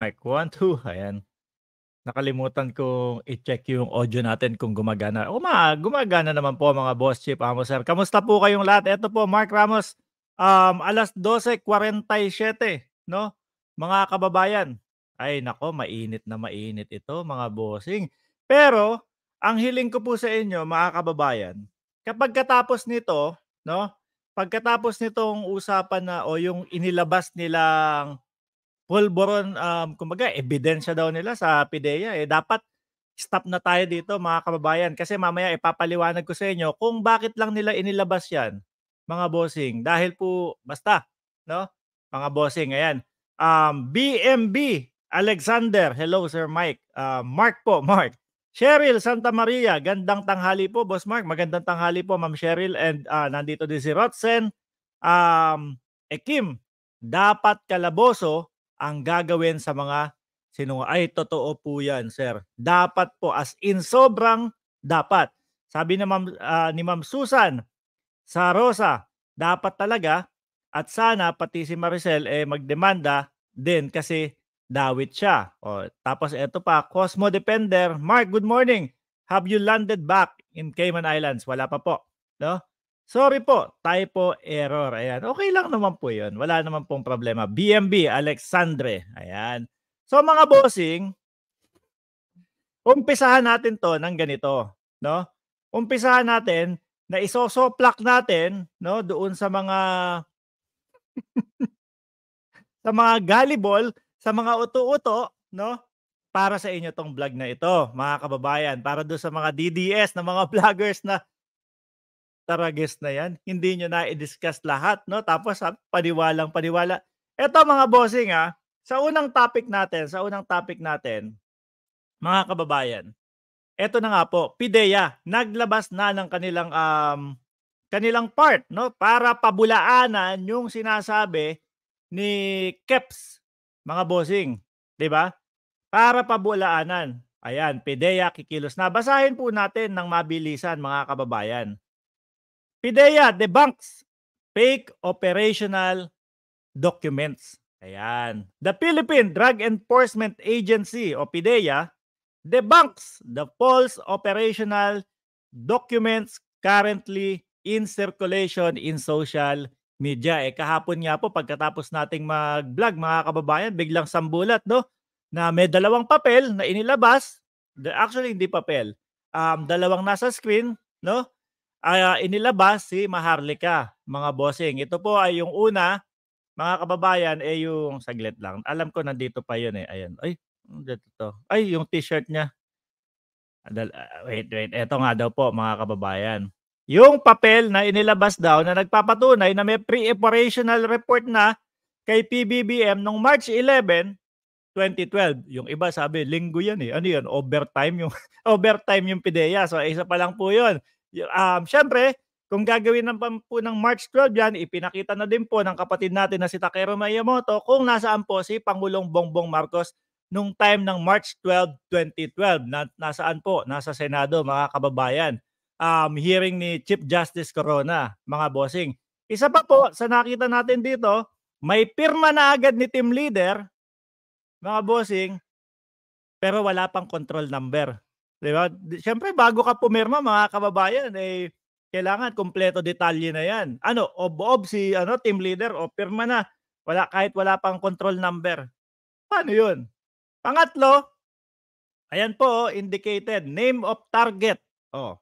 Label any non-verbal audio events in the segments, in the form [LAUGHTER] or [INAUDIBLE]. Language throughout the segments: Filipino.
Mic 1, 2, ayan. Nakalimutan kong i-check yung audio natin kung gumagana. O ma, gumagana naman po mga boss, Chief amo Sir. Kamusta po kayong lahat? Ito po, Mark Ramos, um, alas 12.47, no? Mga kababayan. Ay, nako, mainit na mainit ito, mga bossing. Pero, ang hiling ko po sa inyo, mga kababayan, kapag katapos nito, no? Pagkatapos nitong usapan na o yung inilabas nilang pulboron, um, kumbaga, ebidensya daw nila sa PIDEA. Eh, dapat stop na tayo dito mga kababayan kasi mamaya ipapaliwanag ko sa inyo kung bakit lang nila inilabas yan mga bossing dahil po basta no mga bossing ayan um, BMB Alexander hello sir Mike uh, Mark po [LAUGHS] Mark Cheryl Santa Maria gandang tanghali po boss Mark magandang tanghali po ma'am Cheryl and uh, nandito din si Rotsen um, Ekim dapat kalaboso ang gagawin sa mga sinungo. Ay, totoo po yan, sir. Dapat po, as in sobrang dapat. Sabi ni Ma'am, uh, ah, ni Ma'am Susan sa Rosa, dapat talaga at sana pati si Maricel eh, magdemanda din kasi dawit siya. O, tapos eto pa, Cosmo Depender. Mark, good morning. Have you landed back in Cayman Islands? Wala pa po. No? Sorry po, typo error. Ayan. Okay lang naman po 'yon. Wala naman pong problema. BMB, Alexandre. Ayan. So mga bossing, umpisahan natin to ng ganito. No? Umpisahan natin na isosoplak natin no, doon sa mga [LAUGHS] sa mga gullible, sa mga uto-uto, no? Para sa inyo tong vlog na ito, mga kababayan, para doon sa mga DDS na mga [LAUGHS] vloggers na guest na yan. Hindi nyo na i-discuss lahat, no? Tapos ah, paniwalang paniwala. Ito mga bossing ha, ah, sa unang topic natin, sa unang topic natin, mga kababayan, eto na nga po, PIDEA, naglabas na ng kanilang um, kanilang part, no? Para pabulaanan yung sinasabi ni Keps, mga bossing, 'di ba? Para pabulaanan. Ayan, PIDEA kikilos na. Basahin po natin ng mabilisan mga kababayan. PIDEA debunks fake operational documents. Ayan. The Philippine Drug Enforcement Agency o PIDEA debunks the false operational documents currently in circulation in social media. Eh kahapon nga po pagkatapos nating mag-vlog mga kababayan, biglang sambulat no na may dalawang papel na inilabas, actually hindi papel, um, dalawang nasa screen, no? uh, inilabas si Maharlika, mga bossing. Ito po ay yung una, mga kababayan, eh yung saglit lang. Alam ko nandito pa yun eh. Ayan. Ay, dito to. Ay, yung t-shirt niya. Ah, wait, wait. Ito nga daw po, mga kababayan. Yung papel na inilabas daw na nagpapatunay na may pre-operational report na kay PBBM noong March 11, 2012. Yung iba sabi, linggo yan eh. Ano yan? Overtime yung, [LAUGHS] overtime yung PIDEA. So, isa pa lang po yun um, syempre, kung gagawin ng po ng March 12 yan, ipinakita na din po ng kapatid natin na si Takeru Miyamoto kung nasaan po si Pangulong Bongbong Marcos nung time ng March 12, 2012. Na, nasaan po? Nasa Senado, mga kababayan. Um, hearing ni Chief Justice Corona, mga bossing. Isa pa po sa nakita natin dito, may pirma na agad ni team leader, mga bossing, pero wala pang control number. Diba? ba? Siyempre bago ka pumirma mga kababayan eh kailangan kompleto detalye na 'yan. Ano, ob-ob si ano team leader o pirma na wala kahit wala pang control number. Paano 'yun? Pangatlo, ayan po oh, indicated name of target. Oh.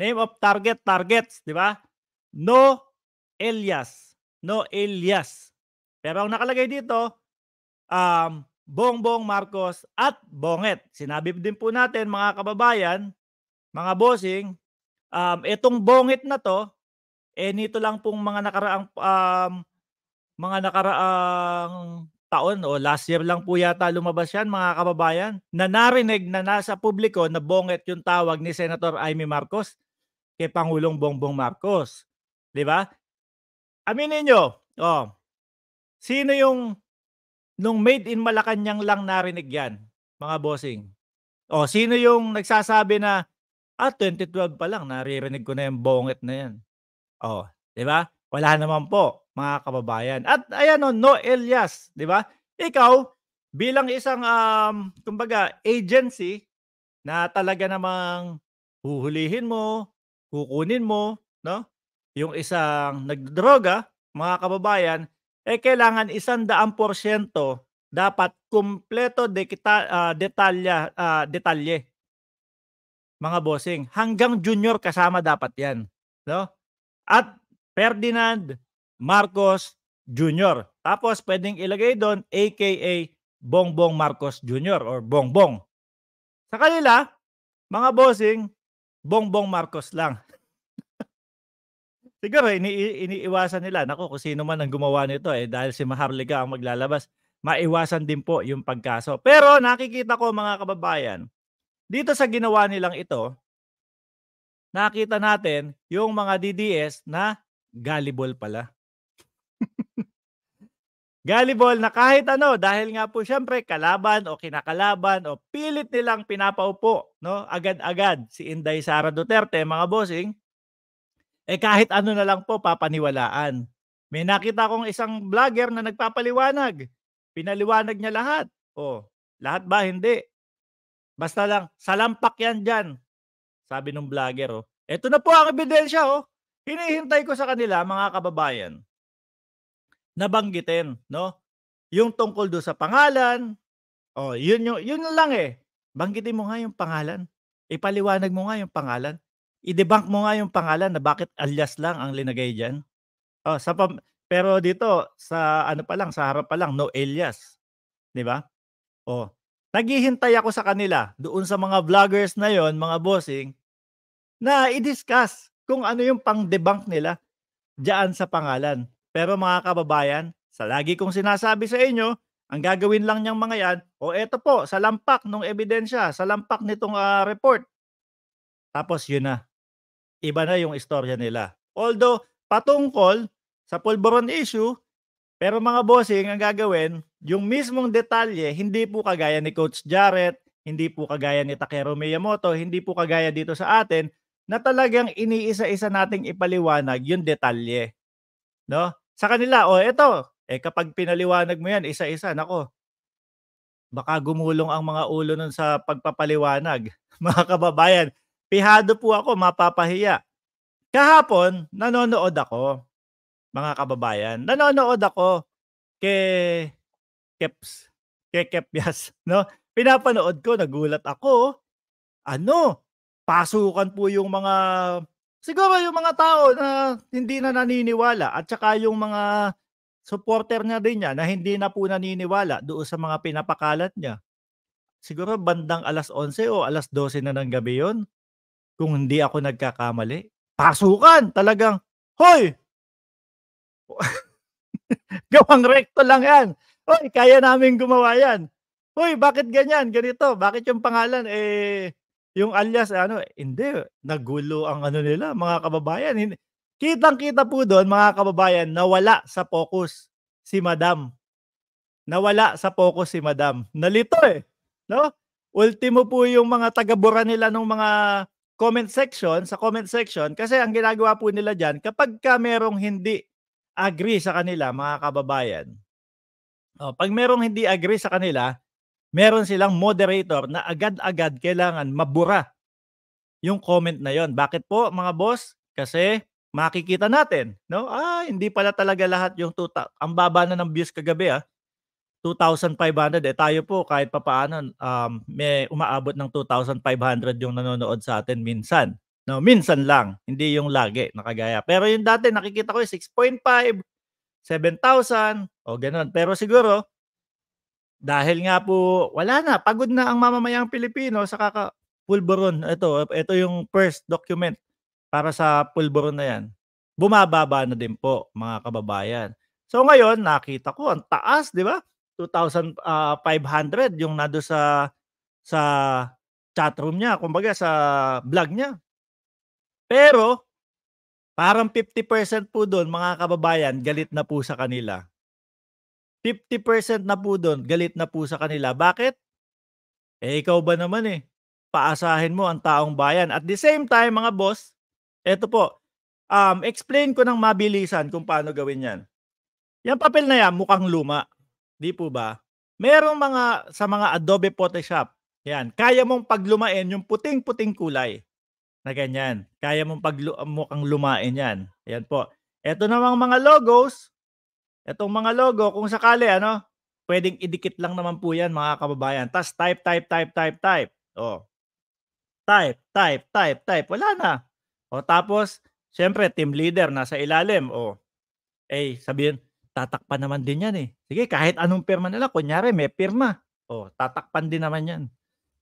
Name of target, targets, 'di ba? No alias. No alias. Pero ang nakalagay dito, um, Bongbong Marcos at Bonget. Sinabi din po natin mga kababayan, mga bossing, um, itong Bonget na to, eh nito lang pong mga nakaraang um, mga nakaraang taon o last year lang po yata lumabas yan mga kababayan na narinig na nasa publiko na bonget yung tawag ni Senator Amy Marcos kay Pangulong Bongbong Marcos. 'Di ba? Aminin niyo, oh. Sino yung nung made in Malacanang lang narinig yan, mga bossing. O, oh, sino yung nagsasabi na, ah, 2012 pa lang, naririnig ko na yung bongit na yan. O, oh, di ba? Wala naman po, mga kababayan. At ayan o, no Elias, di ba? Ikaw, bilang isang, um, kumbaga, agency na talaga namang huhulihin mo, kukunin mo, no? Yung isang nagdodroga, mga kababayan, eh kailangan isang daang porsyento dapat kumpleto dekita, uh, ah, detalya, uh, detalye. Mga bossing, hanggang junior kasama dapat yan. No? At Ferdinand Marcos Jr. Tapos pwedeng ilagay doon aka Bongbong Marcos Jr. or Bongbong. Sa kanila, mga bossing, Bongbong Marcos lang. Siguro, ini iniiwasan nila. Nako, kung sino man ang gumawa nito eh, dahil si Maharlika ang maglalabas, maiwasan din po yung pagkaso. Pero nakikita ko mga kababayan, dito sa ginawa nilang ito, nakita natin yung mga DDS na gullible pala. [LAUGHS] gullible na kahit ano, dahil nga po syempre kalaban o kinakalaban o pilit nilang pinapaupo no agad-agad si Inday Sara Duterte, mga bossing, eh kahit ano na lang po papaniwalaan. May nakita akong isang vlogger na nagpapaliwanag. Pinaliwanag niya lahat. O, oh, lahat ba? Hindi. Basta lang, salampak yan dyan. Sabi ng vlogger. Oh. Ito na po ang ebidensya. Oh. Hinihintay ko sa kanila, mga kababayan, nabanggitin. No? Yung tungkol do sa pangalan. oh, yun, yung, yun lang eh. Banggitin mo nga yung pangalan. Ipaliwanag mo nga yung pangalan i-debunk mo nga yung pangalan na bakit alias lang ang linagay diyan. Oh, sa pam- pero dito sa ano pa lang, sa harap pa lang, no alias. 'Di ba? Oh. Naghihintay ako sa kanila doon sa mga vloggers na yon, mga bossing na i-discuss kung ano yung pang-debunk nila diyan sa pangalan. Pero mga kababayan, sa lagi kong sinasabi sa inyo, ang gagawin lang niyang mga yan, o oh, eto po, sa lampak ng ebidensya, sa lampak nitong uh, report, tapos yun na iba na yung istorya nila. Although, patungkol sa pulboron issue, pero mga bossing, ang gagawin, yung mismong detalye, hindi po kagaya ni Coach Jarrett, hindi po kagaya ni Takeru Miyamoto, hindi po kagaya dito sa atin, na talagang iniisa-isa nating ipaliwanag yung detalye. No? Sa kanila, o oh, eto, eh kapag pinaliwanag mo yan, isa-isa, nako, baka gumulong ang mga ulo nun sa pagpapaliwanag. [LAUGHS] Mga kababayan, Pihado po ako, mapapahiya. Kahapon, nanonood ako, mga kababayan. Nanonood ako kay Keps, kay Kepyas, [LAUGHS] no? Pinapanood ko, nagulat ako. Ano? Pasukan po yung mga siguro yung mga tao na hindi na naniniwala at saka yung mga supporter niya din niya na hindi na po naniniwala doon sa mga pinapakalat niya. Siguro bandang alas 11 o alas 12 na ng gabi yon kung hindi ako nagkakamali, pasukan talagang, hoy! [LAUGHS] Gawang rekto lang yan. Hoy, kaya namin gumawa yan. Hoy, bakit ganyan? Ganito? Bakit yung pangalan? Eh, yung alias, ano, eh, hindi. Nagulo ang ano nila, mga kababayan. Kitang-kita po doon, mga kababayan, nawala sa focus si Madam. Nawala sa focus si Madam. Nalito eh. No? Ultimo po yung mga taga-bura nila nung mga comment section, sa comment section, kasi ang ginagawa po nila dyan, kapag ka merong hindi agree sa kanila, mga kababayan, oh, pag merong hindi agree sa kanila, meron silang moderator na agad-agad kailangan mabura yung comment na yon. Bakit po mga boss? Kasi makikita natin, no? Ah, hindi pala talaga lahat yung tutak. Ang baba na ng views kagabi ah. 2,500 eh tayo po kahit papaano um, may umaabot ng 2,500 yung nanonood sa atin minsan. No, minsan lang, hindi yung lagi nakagaya. Pero yung dati nakikita ko 6.5, eh, 7,000 o ganun. Pero siguro dahil nga po wala na, pagod na ang mamamayang Pilipino sa kaka pulburon. Ito, ito yung first document para sa pulburon na yan. Bumababa na din po mga kababayan. So ngayon, nakita ko ang taas, 'di ba? 2,500 ah, yung nado sa sa chat room niya, kumbaga sa vlog niya. Pero parang 50% po doon mga kababayan galit na po sa kanila. 50% na po doon galit na po sa kanila. Bakit? Eh ikaw ba naman eh paasahin mo ang taong bayan. At the same time mga boss, eto po, um, explain ko ng mabilisan kung paano gawin yan. Yung papel na yan, mukhang luma. Di po ba? Merong mga sa mga Adobe Photoshop. Yan, kaya mong paglumain yung puting-puting kulay na ganyan. Kaya mong pag mukhang lumain yan. Ayan po. Ito namang mga logos. Itong mga logo, kung sakali, ano, pwedeng idikit lang naman po yan, mga kababayan. Tapos type, type, type, type, type. O. Oh. Type, type, type, type. Wala na. O oh, tapos, syempre, team leader, nasa ilalim. O. Oh. Eh, sabihin, tatakpan naman din yan eh. Sige, kahit anong pirma nila, kunyari may pirma, o oh, tatakpan din naman yan.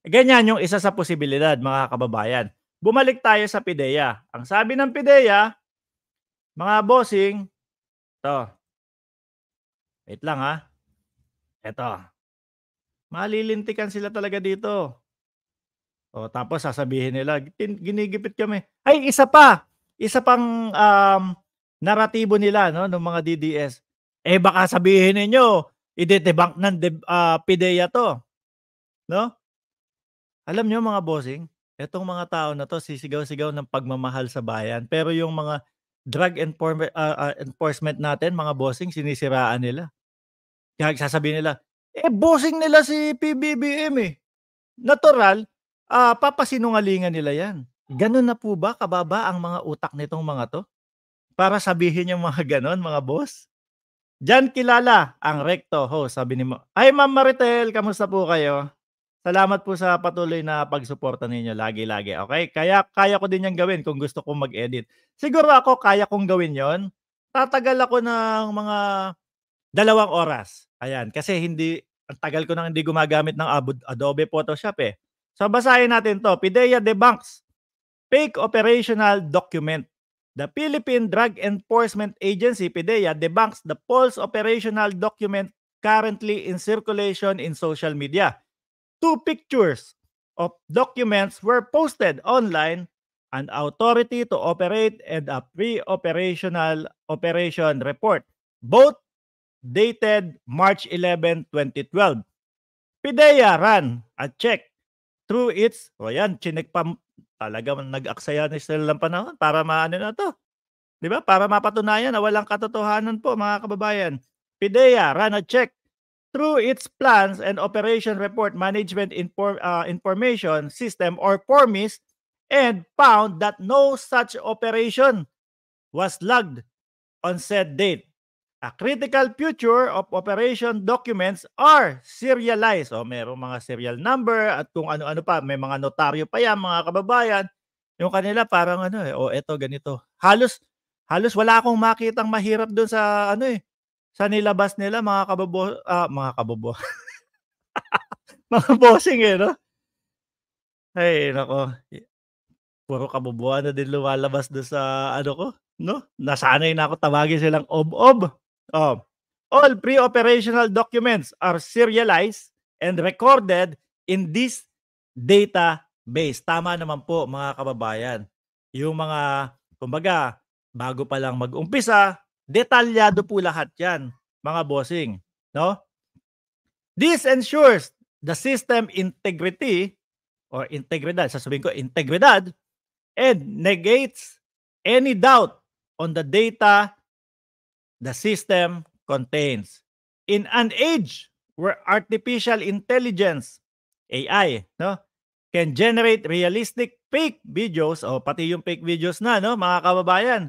Eh, ganyan yung isa sa posibilidad, mga kababayan. Bumalik tayo sa PIDEA. Ang sabi ng PIDEA, mga bossing, to. Wait lang ha. Ito. Malilintikan sila talaga dito. O, oh, tapos sasabihin nila, ginigipit kami. Ay, isa pa! Isa pang um, naratibo nila no, ng mga DDS. Eh baka sabihin ninyo, i-debunk ng de- uh, ah, PIDEA to. No? Alam nyo mga bossing, itong mga tao na to sisigaw-sigaw ng pagmamahal sa bayan. Pero yung mga drug enforcement, uh, ah, uh, ah, enforcement natin, mga bossing, sinisiraan nila. Kaya sasabihin nila, eh bossing nila si PBBM eh. Natural, uh, papasinungalingan nila yan. Ganun na po ba kababa ang mga utak nitong mga to? Para sabihin yung mga ganon, mga boss? Diyan kilala ang Recto ho, sabi ni Mo. Ay, Ma'am Maritel, kamusta po kayo? Salamat po sa patuloy na pagsuporta ninyo lagi-lagi. Okay? Kaya kaya ko din yung gawin kung gusto kong mag-edit. Siguro ako kaya kong gawin 'yon. Tatagal ako ng mga dalawang oras. Ayan, kasi hindi ang tagal ko nang hindi gumagamit ng Adobe Photoshop eh. So basahin natin 'to. Pidea debunks fake operational document. The Philippine Drug Enforcement Agency, PDEA, debunks the false operational document currently in circulation in social media. Two pictures of documents were posted online an authority to operate and a pre-operational operation report, both dated March 11, 2012. PIDEA ran a check through its, o oh yan, chinek pa, talagang nag-aksaya ni sila ng panahon para maano na to. 'Di ba? Para mapatunayan na walang katotohanan po mga kababayan. PIDEA ran a check through its plans and operation report management inform, uh, information system or PORMIS and found that no such operation was logged on said date. A critical future of operation documents are serialized. O, oh, merong mga serial number at kung ano-ano pa. May mga notaryo pa yan, mga kababayan. Yung kanila parang ano eh, o oh, eto ganito. Halos, halos wala akong makitang mahirap doon sa ano eh, sa nilabas nila mga kababo, ah, mga kababo. [LAUGHS] mga bossing eh, no? Ay, nako. Puro kabubuan na din lumalabas doon sa ano ko, no? Nasanay na ako tawagin silang ob-ob. Oh, all pre-operational documents are serialized and recorded in this database. Tama naman po mga kababayan. Yung mga, kumbaga, bago pa lang mag-umpisa, detalyado po lahat yan, mga bossing. No? This ensures the system integrity or integridad, sasabihin ko integridad, and negates any doubt on the data the system contains. In an age where artificial intelligence, AI, no, can generate realistic fake videos, o oh, pati yung fake videos na, no, mga kababayan,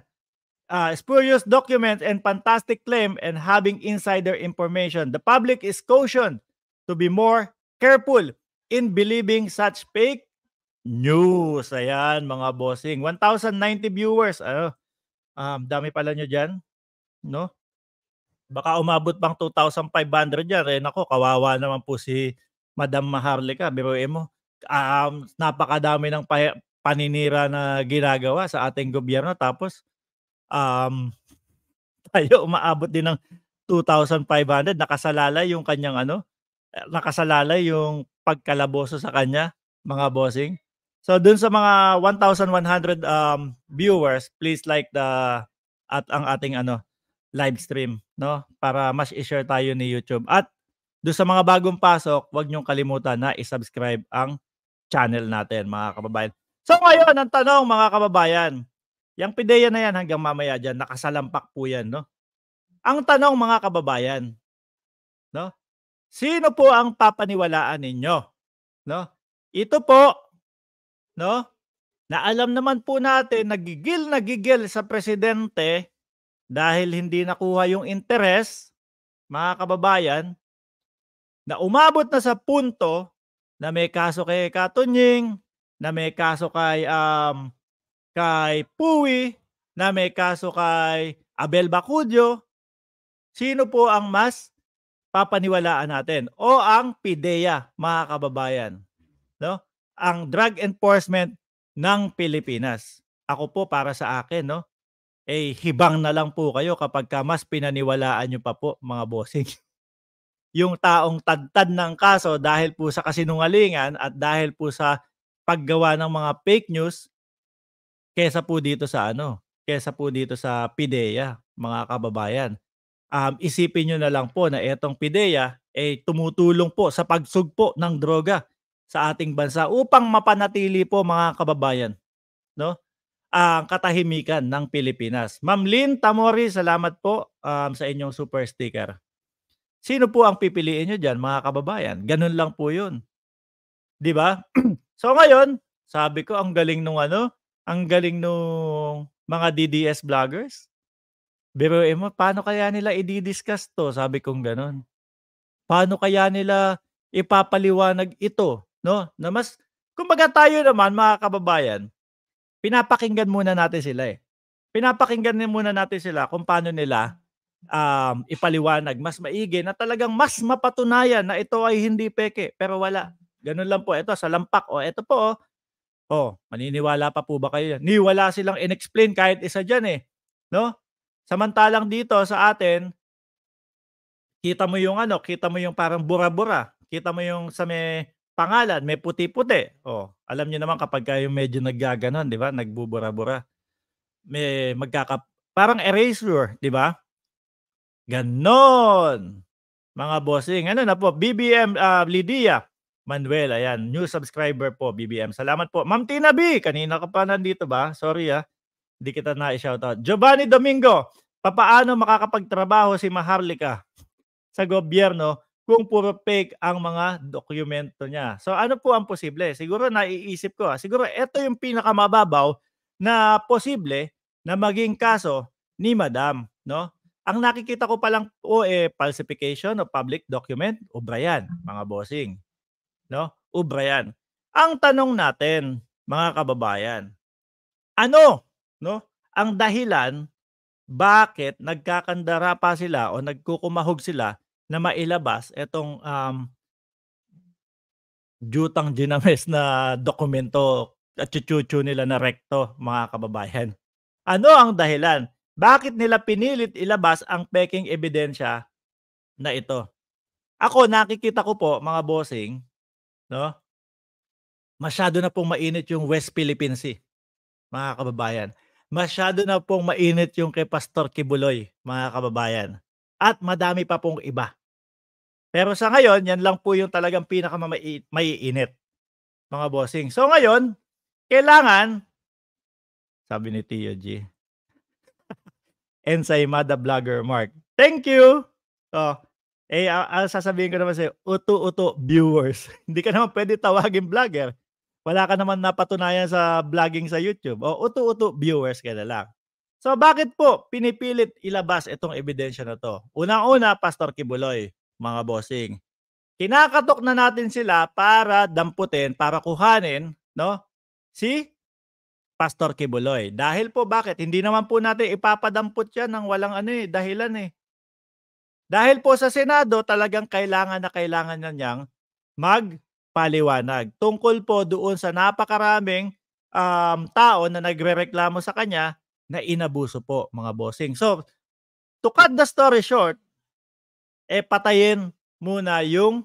uh, spurious documents and fantastic claim and having insider information. The public is cautioned to be more careful in believing such fake news. Ayan, mga bossing. 1,090 viewers. Ano? Um, dami pala nyo dyan no? Baka umabot pang 2,500 yan. Eh, nako, kawawa naman po si Madam Maharlika. Pero eh mo, um, napakadami ng pa- paninira na ginagawa sa ating gobyerno. Tapos, um, [LAUGHS] tayo umaabot din ng 2,500. Nakasalalay yung kanyang ano, eh, nakasalalay yung pagkalaboso sa kanya, mga bossing. So dun sa mga 1,100 um, viewers, please like the at ang ating ano live stream, no? Para mas i-share tayo ni YouTube. At do sa mga bagong pasok, huwag niyong kalimutan na i-subscribe ang channel natin, mga kababayan. So ngayon, ang tanong, mga kababayan, yung pideya na yan hanggang mamaya dyan, nakasalampak po yan, no? Ang tanong, mga kababayan, no? Sino po ang papaniwalaan ninyo? No? Ito po, no? Na alam naman po natin, nagigil nagigil sa presidente dahil hindi nakuha yung interest, mga kababayan, na umabot na sa punto na may kaso kay Katunying, na may kaso kay um, kay Puwi, na may kaso kay Abel Bacudyo, sino po ang mas papaniwalaan natin? O ang PIDEA, mga kababayan. No? Ang Drug Enforcement ng Pilipinas. Ako po para sa akin, no? eh hibang na lang po kayo kapag ka mas pinaniwalaan nyo pa po mga bossing. [LAUGHS] yung taong tadtad ng kaso dahil po sa kasinungalingan at dahil po sa paggawa ng mga fake news kesa po dito sa ano, kesa po dito sa PIDEA, mga kababayan. Um, isipin nyo na lang po na etong PIDEA ay eh, tumutulong po sa pagsugpo ng droga sa ating bansa upang mapanatili po mga kababayan. No? ang katahimikan ng Pilipinas. Ma'am Lynn Tamori, salamat po um, sa inyong super sticker. Sino po ang pipiliin nyo dyan, mga kababayan? Ganun lang po yun. ba? Diba? [CLEARS THROAT] so ngayon, sabi ko, ang galing nung ano, ang galing nung mga DDS vloggers. Pero eh, paano kaya nila i-discuss to? Sabi kong ganun. Paano kaya nila ipapaliwanag ito? No? Na mas, kumbaga tayo naman, mga kababayan, pinapakinggan muna natin sila eh. Pinapakinggan muna natin sila kung paano nila um, ipaliwanag mas maigi na talagang mas mapatunayan na ito ay hindi peke. Pero wala. Ganun lang po. Ito sa lampak. O, ito po. Oh. oh, maniniwala pa po ba kayo? Niwala silang inexplain kahit isa dyan eh. No? Samantalang dito sa atin, kita mo yung ano, kita mo yung parang bura-bura. Kita mo yung sa may pangalan, may puti-puti. Oh, alam niyo naman kapag kayo medyo naggaganon, 'di ba? Nagbubura-bura. May magkaka parang eraser, 'di ba? Ganon. Mga bossing, ano na po, BBM uh, ah, Lydia Manuel, ayan, new subscriber po, BBM. Salamat po. Ma'am Tina B, kanina ka pa nandito ba? Sorry ah, hindi kita na-shoutout. i Giovanni Domingo, papaano makakapagtrabaho si Maharlika sa gobyerno kung puro fake ang mga dokumento niya. So ano po ang posible? Siguro naiisip ko, ah. siguro ito yung pinakamababaw na posible na maging kaso ni Madam, no? Ang nakikita ko palang o eh, falsification of public document, ubra yan, mga bossing. No? Ubra yan. Ang tanong natin, mga kababayan, ano, no? Ang dahilan bakit nagkakandara pa sila o nagkukumahog sila na mailabas itong um, jutang ginames na dokumento at chuchu nila na rekto, mga kababayan. Ano ang dahilan? Bakit nila pinilit ilabas ang peking ebidensya na ito? Ako, nakikita ko po, mga bossing, no? masyado na pong mainit yung West Philippine Sea, mga kababayan. Masyado na pong mainit yung kay Pastor Kibuloy, mga kababayan. At madami pa pong iba. Pero sa ngayon, yan lang po yung talagang pinakamaiinit, mga bossing. So ngayon, kailangan, sabi ni Tio G, [LAUGHS] Ensaymada Vlogger Mark. Thank you! Oh, eh, uh, sasabihin ko naman sa'yo, uto-uto viewers. [LAUGHS] Hindi ka naman pwede tawagin vlogger. Wala ka naman napatunayan sa vlogging sa YouTube. O, oh, uto-uto viewers ka na lang. So, bakit po pinipilit ilabas itong ebidensya na to? Unang-una, Pastor Kibuloy mga bossing. Kinakatok na natin sila para damputin, para kuhanin, no? Si Pastor Kibuloy. Dahil po bakit? Hindi naman po natin ipapadampot yan ng walang ano eh, dahilan eh. Dahil po sa Senado, talagang kailangan na kailangan na niyang magpaliwanag. Tungkol po doon sa napakaraming um, tao na nagrereklamo sa kanya na inabuso po mga bossing. So, to cut the story short, eh patayin muna yung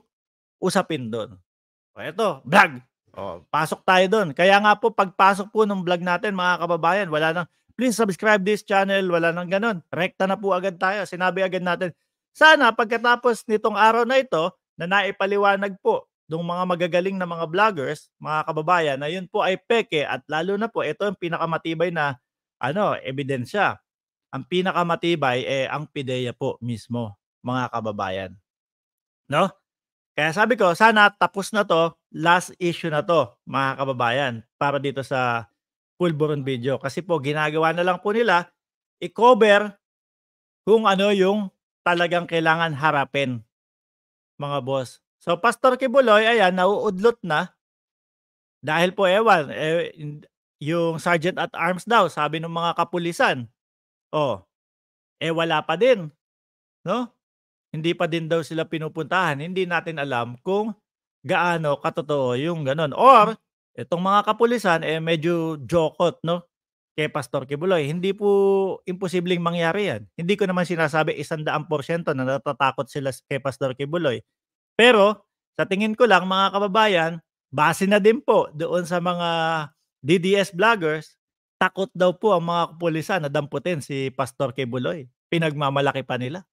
usapin doon. O eto, vlog. O, pasok tayo doon. Kaya nga po, pagpasok po ng vlog natin, mga kababayan, wala nang, please subscribe this channel, wala nang ganun. Rekta na po agad tayo. Sinabi agad natin, sana pagkatapos nitong araw na ito, na naipaliwanag po ng mga magagaling na mga vloggers, mga kababayan, na yun po ay peke at lalo na po, ito ang pinakamatibay na ano, ebidensya. Ang pinakamatibay eh ang pideya po mismo mga kababayan. No? Kaya sabi ko, sana tapos na to, last issue na to, mga kababayan, para dito sa full burn video. Kasi po, ginagawa na lang po nila, i-cover kung ano yung talagang kailangan harapin, mga boss. So, Pastor Kibuloy, ayan, nauudlot na. Dahil po, ewan, eh, yung Sergeant at Arms daw, sabi ng mga kapulisan, oh, eh wala pa din. No? hindi pa din daw sila pinupuntahan. Hindi natin alam kung gaano katotoo yung ganun. Or, itong mga kapulisan, eh, medyo jokot, no? Kay Pastor Kibuloy, hindi po imposibleng mangyari yan. Hindi ko naman sinasabi isandaang porsyento na natatakot sila kay Pastor Kibuloy. Pero, sa tingin ko lang, mga kababayan, base na din po doon sa mga DDS vloggers, takot daw po ang mga kapulisan na damputin si Pastor Kibuloy. Pinagmamalaki pa nila.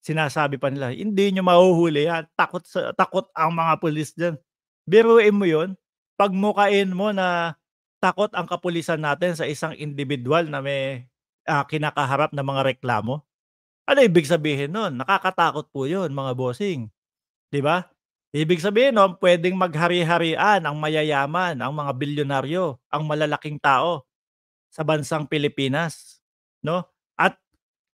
Sinasabi pa nila, hindi nyo mahuhuli yan. Takot, sa, takot ang mga pulis dyan. Biruin mo yun. Pagmukain mo na takot ang kapulisan natin sa isang individual na may uh, kinakaharap na mga reklamo. Ano ibig sabihin nun? Nakakatakot po yun, mga bossing. ba? Diba? Ibig sabihin nun, pwedeng maghari-harian ang mayayaman, ang mga bilyonaryo, ang malalaking tao sa bansang Pilipinas. No?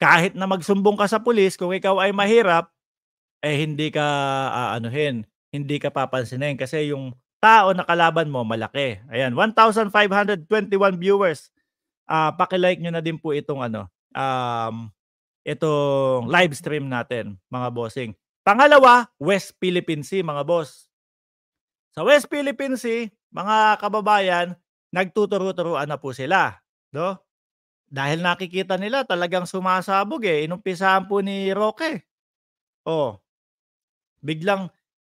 kahit na magsumbong ka sa pulis, kung ikaw ay mahirap, eh hindi ka aanuhin, uh, hindi ka papansinin kasi yung tao na kalaban mo malaki. Ayan, 1,521 viewers. Uh, paki-like niyo na din po itong ano, um, itong live stream natin, mga bossing. Pangalawa, West Philippine Sea, mga boss. Sa West Philippine Sea, mga kababayan, nagtuturo-turuan na po sila. No? Dahil nakikita nila talagang sumasabog eh. Inumpisahan po ni Roque. Oh. Biglang,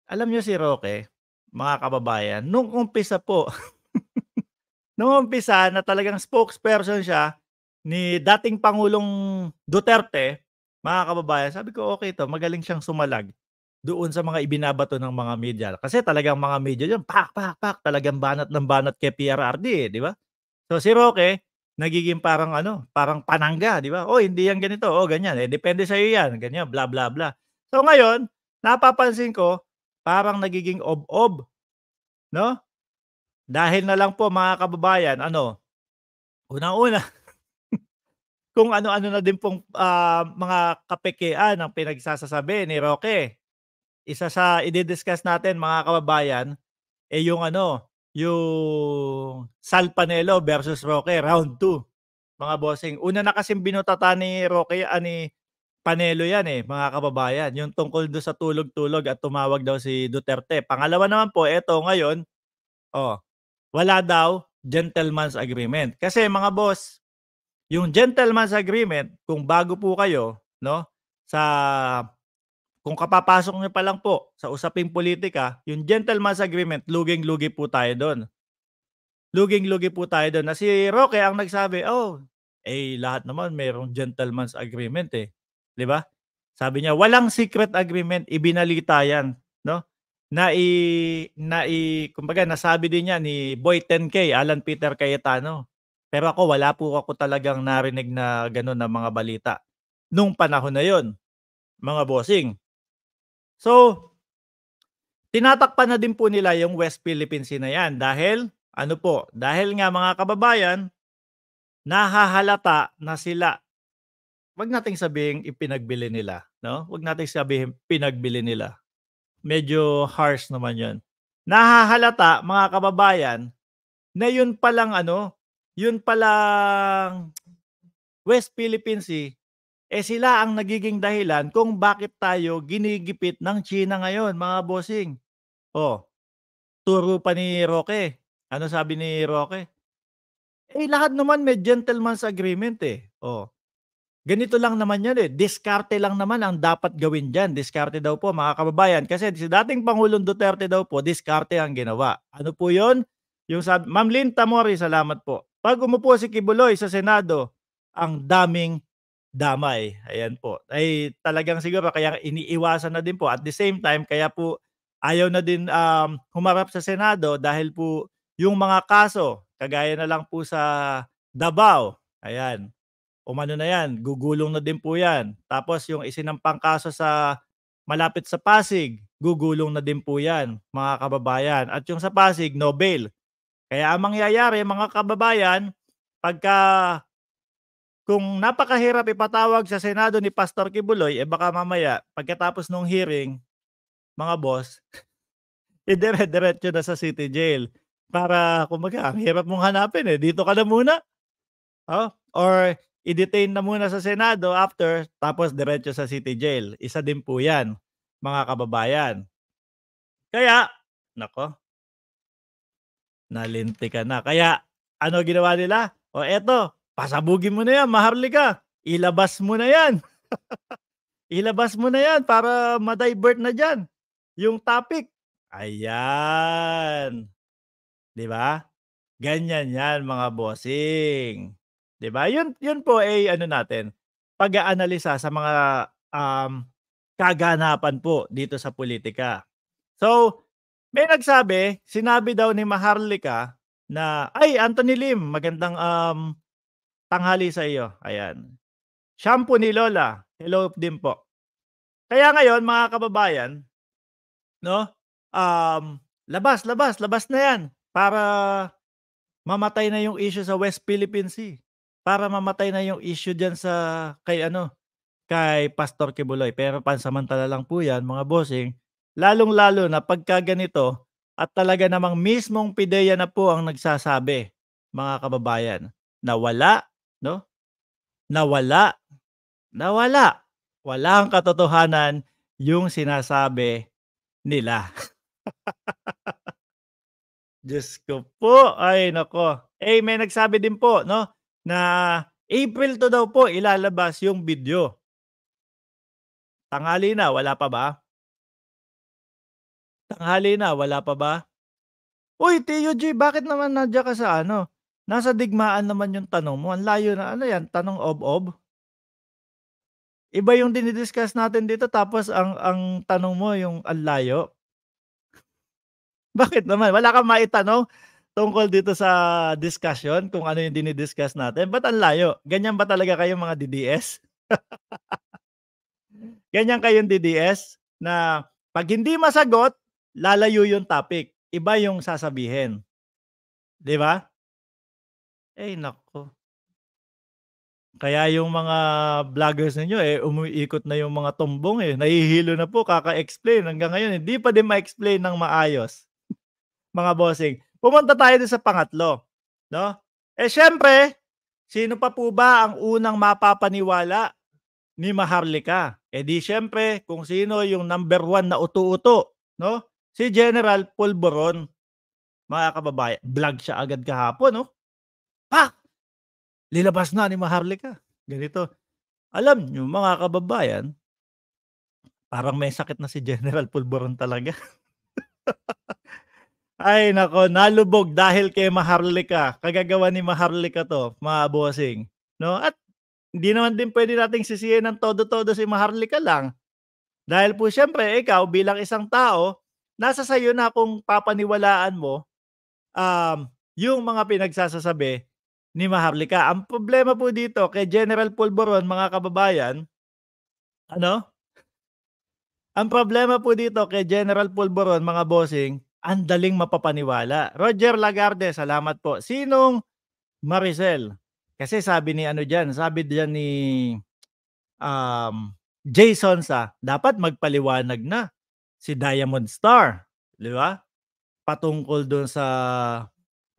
alam niyo si Roque, mga kababayan, nung umpisa po, [LAUGHS] nung umpisa na talagang spokesperson siya ni dating Pangulong Duterte, mga kababayan, sabi ko okay to, magaling siyang sumalag doon sa mga ibinabato ng mga media. Kasi talagang mga media yun, pak, pak, pak, talagang banat ng banat kay PRRD, eh, di ba? So si Roque, nagiging parang ano, parang panangga, di ba? Oh, hindi yan ganito, oh, ganyan. Eh, depende sa iyo yan, ganyan, bla bla bla. So ngayon, napapansin ko, parang nagiging ob-ob, no? Dahil na lang po mga kababayan, ano, unang-una, [LAUGHS] kung ano-ano na din pong uh, mga kapekean ang pinagsasasabi ni Roque. Isa sa i-discuss natin mga kababayan, eh yung ano, yung Panelo versus Roque round 2. Mga bossing, una na kasi binutata ni Roque ani ah, Panelo yan eh, mga kababayan. Yung tungkol do sa tulog-tulog at tumawag daw si Duterte. Pangalawa naman po, eto ngayon, oh, wala daw gentleman's agreement. Kasi mga boss, yung gentleman's agreement, kung bago po kayo, no, sa kung kapapasok nyo pa lang po sa usaping politika, yung gentleman's agreement, luging-lugi po tayo doon. Luging-lugi po tayo doon. Na si Roque ang nagsabi, oh, eh lahat naman mayroong gentleman's agreement eh. 'Di ba? Sabi niya, walang secret agreement, ibinalita yan, no? Na i na i kumbaga nasabi din niya ni Boy 10K, Alan Peter Cayetano. Pero ako wala po ako talagang narinig na gano'n na mga balita nung panahon na 'yon. Mga bossing, So, tinatakpan na din po nila yung West Philippine Sea na yan dahil, ano po, dahil nga mga kababayan, nahahalata na sila. Huwag nating sabihin ipinagbili nila. No? Huwag nating sabihin pinagbili nila. Medyo harsh naman yon. Nahahalata, mga kababayan, na yun palang ano, yun palang West Philippine Sea eh sila ang nagiging dahilan kung bakit tayo ginigipit ng China ngayon, mga bossing. Oh, turo pa ni Roque. Ano sabi ni Roque? Eh lahat naman may gentleman's agreement eh. Oh. Ganito lang naman yan eh. Diskarte lang naman ang dapat gawin dyan. Diskarte daw po mga kababayan. Kasi si dating Pangulong Duterte daw po, diskarte ang ginawa. Ano po yon? Yung sabi, Ma'am Lynn Tamori, salamat po. Pag umupo si Kibuloy sa Senado, ang daming damay. Ayan po. Ay talagang siguro kaya iniiwasan na din po. At the same time, kaya po ayaw na din um, humarap sa Senado dahil po yung mga kaso, kagaya na lang po sa Davao, ayan, umano na yan, gugulong na din po yan. Tapos yung isinampang kaso sa malapit sa Pasig, gugulong na din po yan, mga kababayan. At yung sa Pasig, no bail. Kaya ang mangyayari, mga kababayan, pagka kung napakahirap ipatawag sa Senado ni Pastor Kibuloy, eh baka mamaya, pagkatapos ng hearing, mga boss, [LAUGHS] idire-diretso na sa city jail. Para, kumbaga, ang hirap mong hanapin eh. Dito ka na muna. Oh? Or, i-detain na muna sa Senado after, tapos diretso sa city jail. Isa din po yan, mga kababayan. Kaya, nako, nalinti ka na. Kaya, ano ginawa nila? O eto, pasabugin mo na yan, maharlika. Ilabas mo na yan. Ilabas mo na yan para ma-divert na dyan yung topic. Ayan. 'Di ba? Ganyan 'yan mga bossing. 'Di ba? 'Yun 'yun po ay eh, ano natin, pag-aanalisa sa mga um, kaganapan po dito sa politika. So, may nagsabi, sinabi daw ni Maharlika na ay Anthony Lim, magandang um, Tanghali sa iyo. Ayan. Shampoo ni Lola. Hello din po. Kaya ngayon, mga kababayan, no? Um, labas, labas, labas na 'yan para mamatay na yung issue sa West Philippine Sea. Para mamatay na yung issue diyan sa kay ano, kay Pastor Kibuloy. Pero pansamantala lang po 'yan, mga bossing. Lalong-lalo na pagka ganito at talaga namang mismong pideya na po ang nagsasabi, mga kababayan, na wala no? Nawala. Nawala. Wala ang katotohanan yung sinasabi nila. [LAUGHS] Diyos ko po. Ay, nako. Eh, may nagsabi din po, no? Na April to daw po ilalabas yung video. Tanghali na, wala pa ba? Tanghali na, wala pa ba? Uy, Tio G, bakit naman nadya ka sa ano? Nasa digmaan naman yung tanong mo. Ang layo na ano yan, tanong ob-ob. Iba yung dinidiscuss natin dito tapos ang ang tanong mo yung ang layo. [LAUGHS] Bakit naman? Wala kang maitanong tungkol dito sa discussion kung ano yung dinidiscuss natin. Ba't ang layo? Ganyan ba talaga kayo mga DDS? [LAUGHS] Ganyan kayong DDS na pag hindi masagot, lalayo yung topic. Iba yung sasabihin. 'Di ba? Eh, nako. Kaya yung mga vloggers ninyo, eh, umiikot na yung mga tumbong eh. Nahihilo na po, kaka-explain. Hanggang ngayon, hindi pa din ma-explain ng maayos. mga bossing. Pumunta tayo din sa pangatlo. No? Eh syempre, sino pa po ba ang unang mapapaniwala ni Maharlika? Eh di syempre, kung sino yung number one na uto uto No? Si General Pulboron. Mga kababayan, vlog siya agad kahapon. No? Pak! Nilabas na ni Maharlika. Ganito. Alam nyo, mga kababayan, parang may sakit na si General Pulboron talaga. [LAUGHS] Ay, nako, nalubog dahil kay Maharlika. Kagagawa ni Maharlika to, mga bossing. No? At hindi naman din pwede nating sisihin ng todo-todo si Maharlika lang. Dahil po siyempre, ikaw bilang isang tao, nasa sayo na kung papaniwalaan mo um, yung mga pinagsasasabi ni Maharlika. Ang problema po dito kay General Pulboron, mga kababayan, ano? Ang problema po dito kay General Pulboron, mga bossing, ang daling mapapaniwala. Roger Lagarde, salamat po. Sinong Maricel? Kasi sabi ni ano diyan, sabi diyan ni um, Jason sa dapat magpaliwanag na si Diamond Star, di ba? Patungkol doon sa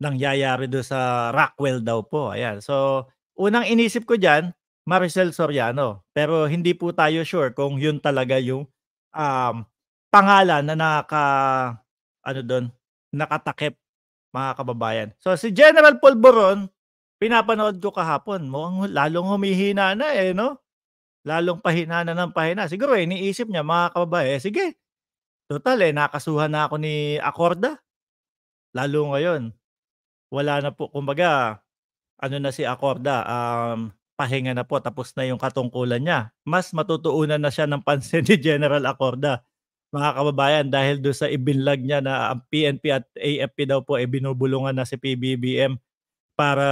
nangyayari do sa Rockwell daw po. Ayan. So, unang inisip ko diyan, Maricel Soriano. Pero hindi po tayo sure kung yun talaga yung um, pangalan na naka ano doon, nakatakip mga kababayan. So si General Polboron, pinapanood ko kahapon. Mukhang lalong humihina na eh, no? Lalong pahina na ng pahina. Siguro eh, iniisip niya mga kababayan, eh, sige. Total eh, nakasuhan na ako ni Acorda. Lalo ngayon wala na po kumbaga ano na si Acorda um pahinga na po tapos na yung katungkulan niya. Mas matutuunan na siya ng pansin [LAUGHS] ni General Acorda mga kababayan dahil do sa ibinlag niya na ang PNP at AFP daw po ay eh, binubulungan na si PBBM para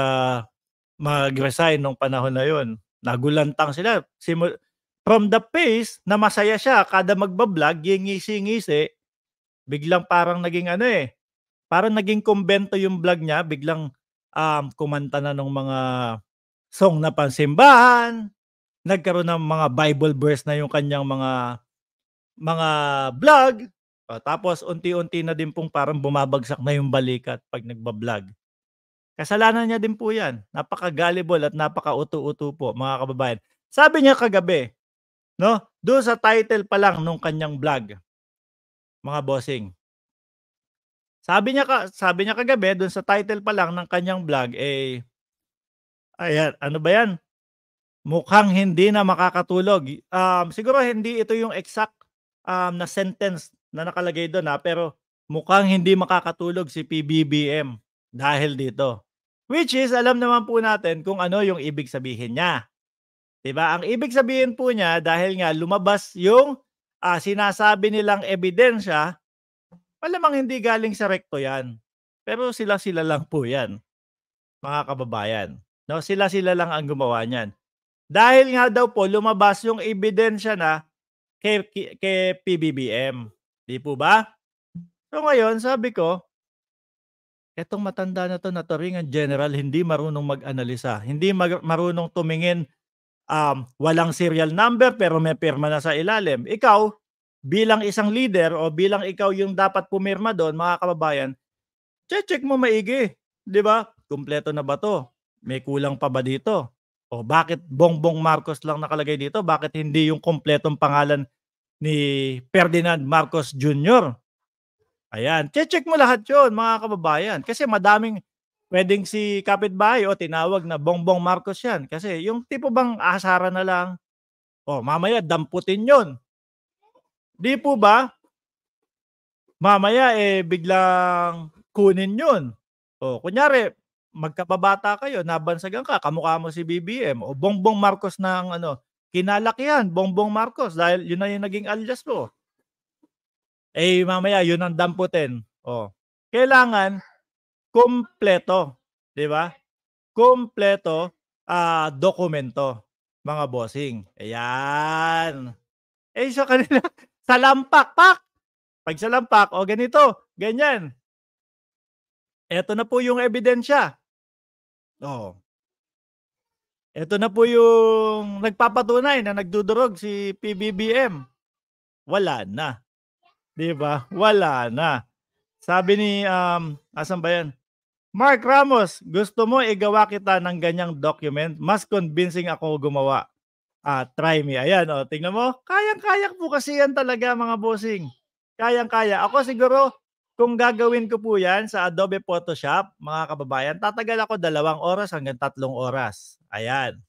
mag-resign nung panahon na yon. Nagulantang sila. Simu- From the face na masaya siya kada magbablog, ngisi-ngisi, biglang parang naging ano eh, Parang naging kumbento yung vlog niya, biglang um, kumanta na ng mga song na pansimbahan, nagkaroon ng mga Bible verse na yung kanyang mga mga vlog. O, tapos unti-unti na din pong parang bumabagsak na yung balikat pag nagbablog. Kasalanan niya din po yan. Napaka-gullible at napaka-utu-utu po, mga kababayan. Sabi niya kagabi, no? Doon sa title pa lang nung kanyang vlog, mga bossing, sabi niya ka, sabi niya kagabi doon sa title pa lang ng kanyang vlog eh ayan, ano ba 'yan? Mukhang hindi na makakatulog. Um, siguro hindi ito yung exact um, na sentence na nakalagay doon ha, ah, pero mukhang hindi makakatulog si PBBM dahil dito. Which is, alam naman po natin kung ano yung ibig sabihin niya. 'Di ba? Ang ibig sabihin po niya dahil nga lumabas yung uh, sinasabi nilang ebidensya malamang hindi galing sa rekto yan. Pero sila-sila lang po yan, mga kababayan. No, sila-sila lang ang gumawa niyan. Dahil nga daw po lumabas yung ebidensya na kay, kay, kay PBBM. Di po ba? So ngayon, sabi ko, etong matanda na to na turingan general, hindi marunong mag-analisa. Hindi mag- marunong tumingin um, walang serial number pero may pirma na sa ilalim. Ikaw, bilang isang leader o bilang ikaw yung dapat pumirma doon, mga kababayan, check mo maigi. 'Di ba? Kumpleto na ba 'to? May kulang pa ba dito? O bakit Bongbong Marcos lang nakalagay dito? Bakit hindi yung kumpletong pangalan ni Ferdinand Marcos Jr.? Ayan, check mo lahat 'yon, mga kababayan. Kasi madaming pwedeng si kapitbahay o tinawag na Bongbong Marcos 'yan. Kasi yung tipo bang asara na lang, oh, mamaya damputin 'yon. Di po ba? Mamaya eh biglang kunin yun. O oh, kunyari, magkababata kayo, nabansagan ka, kamukha mo si BBM o oh, Bongbong Marcos na ang ano, kinalakihan, Bongbong Marcos dahil yun na yung naging alias mo. Eh mamaya yun ang damputin. O. Oh, kailangan kumpleto, 'di ba? Kumpleto uh, dokumento, mga bossing. Ayan. Eh sa kanila, Salampak, pak! Pag salampak, o ganito, ganyan. Ito na po yung ebidensya. Oh. Ito na po yung nagpapatunay na nagdudurog si PBBM. Wala na. 'Di ba? Wala na. Sabi ni um asan ba 'yan? Mark Ramos, gusto mo igawa kita ng ganyang document? Mas convincing ako gumawa uh, try me. Ayan, oh, tingnan mo. Kayang-kaya po kasi yan talaga mga bossing. Kayang-kaya. Ako siguro, kung gagawin ko po yan sa Adobe Photoshop, mga kababayan, tatagal ako dalawang oras hanggang tatlong oras. Ayan.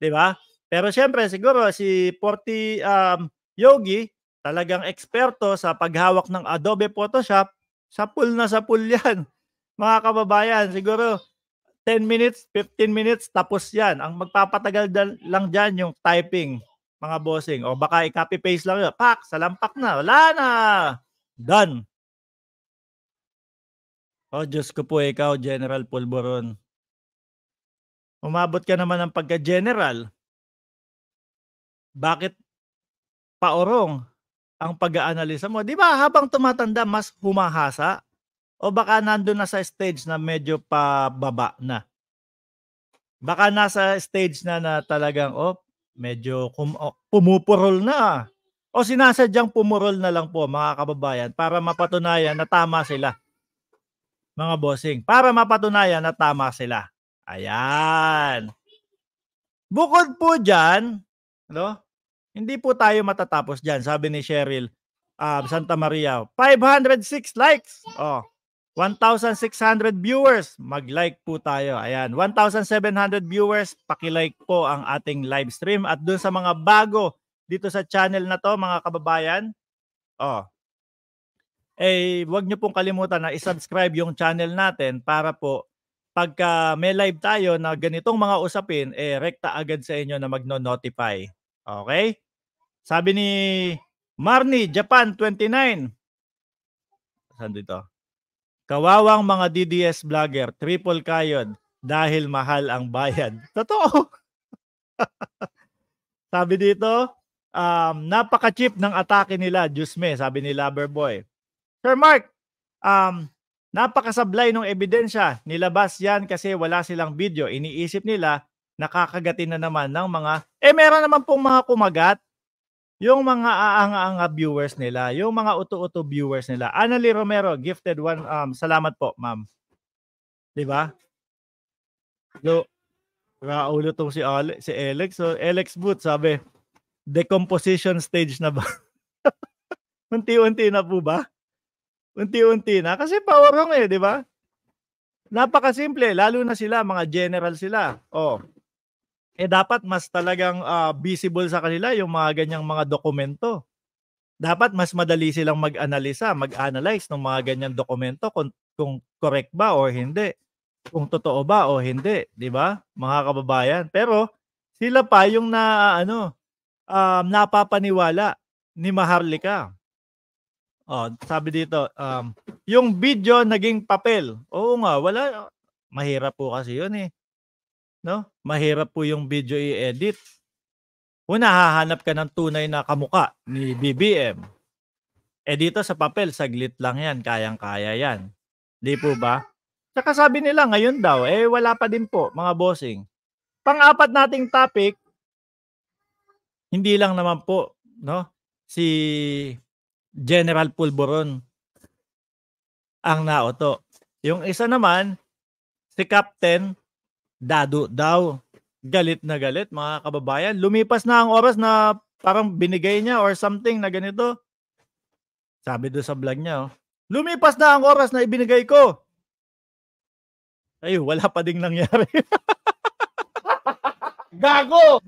Di ba? Pero siyempre, siguro si 40 um, Yogi, talagang eksperto sa paghawak ng Adobe Photoshop, sa pool na sa pool [LAUGHS] yan. Mga kababayan, siguro 10 minutes, 15 minutes, tapos yan. Ang magpapatagal lang dyan yung typing, mga bossing. O baka i-copy paste lang yun. Pak, salampak na. Wala na. Done. O Diyos ko po ikaw, General Pulboron. Umabot ka naman ng pagka-general. Bakit paorong ang pag-aanalisa mo? Di ba habang tumatanda, mas humahasa o baka nandun na sa stage na medyo pababa na? Baka nasa stage na na talagang, oh, medyo kum- oh, pumupurol na. Ah. O sinasadyang pumurol na lang po mga kababayan para mapatunayan na tama sila. Mga bossing, para mapatunayan na tama sila. Ayan. Bukod po dyan, no, hindi po tayo matatapos dyan. Sabi ni Cheryl, uh, Santa Maria, 506 likes. Oh, 1,600 viewers, mag-like po tayo. Ayan, 1,700 viewers, paki-like po ang ating live stream. At dun sa mga bago dito sa channel na to, mga kababayan, oh, eh, wag nyo pong kalimutan na isubscribe yung channel natin para po pagka may live tayo na ganitong mga usapin, eh, rekta agad sa inyo na magno-notify. Okay? Sabi ni Marnie, Japan 29. Saan dito? Kawawang mga DDS vlogger, triple kayod dahil mahal ang bayad. [LAUGHS] Totoo. [LAUGHS] sabi dito, um, napaka-cheap ng atake nila, Jusme, sabi ni Loverboy. Sir Mark, um, napakasablay ng ebidensya. Nilabas yan kasi wala silang video. Iniisip nila, nakakagatin na naman ng mga, eh meron naman pong mga kumagat yung mga aanga-anga viewers nila, yung mga uto-uto viewers nila. Anali Romero, gifted one. Um, salamat po, ma'am. Di ba? So, raulo tong si, Ale, si Alex. So, Alex Booth, sabi, decomposition stage na ba? [LAUGHS] Unti-unti na po ba? Unti-unti na. Kasi paurong eh, di ba? Napakasimple. Lalo na sila, mga general sila. Oh, eh dapat mas talagang uh, visible sa kanila yung mga ganyang mga dokumento. Dapat mas madali silang mag-analisa, mag-analyze ng mga ganyang dokumento kung, kung correct ba o hindi. Kung totoo ba o hindi, 'di ba? Mga kababayan. Pero sila pa yung na ano, um, napapaniwala ni Maharlika. Oh, sabi dito, um, yung video naging papel. Oo nga, wala mahirap po kasi 'yun eh no? Mahirap po yung video i-edit. Una, hahanap ka ng tunay na kamuka ni BBM. Eh dito sa papel, saglit lang yan. Kayang-kaya yan. Di po ba? Tsaka sabi nila ngayon daw, eh wala pa din po mga bossing. Pang-apat nating topic, hindi lang naman po, no? Si General Pulboron ang nauto. Yung isa naman, si Captain dado daw. Galit na galit mga kababayan. Lumipas na ang oras na parang binigay niya or something na ganito. Sabi do sa vlog niya, oh, lumipas na ang oras na ibinigay ko. Ay, wala pa ding nangyari. [LAUGHS] Gago!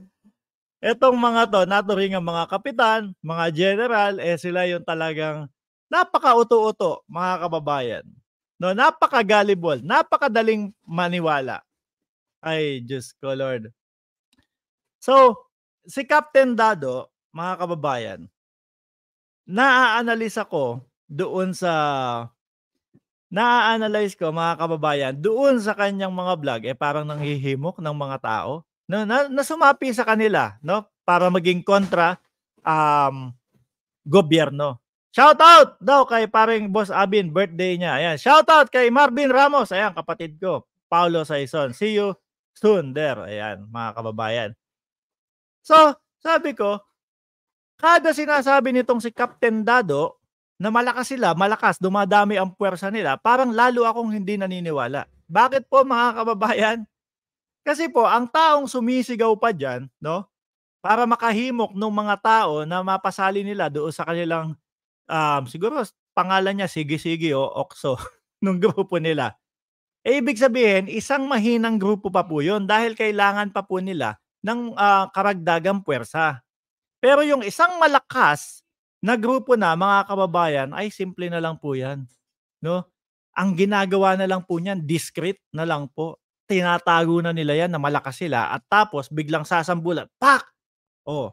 Etong mga to, naturing ang mga kapitan, mga general, eh sila yung talagang napaka-uto-uto, mga kababayan. No, napaka-gullible, napakadaling maniwala. Ay, just ko, Lord. So, si Captain Dado, mga kababayan, naaanalyze ko doon sa na-analyze ko mga kababayan doon sa kanyang mga vlog eh parang nanghihimok ng mga tao no na, na sumapi sa kanila no para maging kontra um gobyerno shout out daw kay paring boss Abin birthday niya ayan shout out kay Marvin Ramos ayan kapatid ko Paulo Saison see you Sunder. Ayan, mga kababayan. So, sabi ko, kada sinasabi nitong si Captain Dado na malakas sila, malakas, dumadami ang puwersa nila, parang lalo akong hindi naniniwala. Bakit po mga kababayan? Kasi po, ang taong sumisigaw pa dyan, no? Para makahimok ng mga tao na mapasali nila doon sa kanilang, um, siguro pangalan niya, sige-sige o Okso, [LAUGHS] nung grupo nila. Eh, ibig sabihin, isang mahinang grupo pa po yun dahil kailangan pa po nila ng uh, karagdagang puwersa. Pero yung isang malakas na grupo na, mga kababayan, ay simple na lang po yan. No? Ang ginagawa na lang po niyan, discreet na lang po. Tinatago na nila yan na malakas sila at tapos biglang sasambulat. pak! Oh,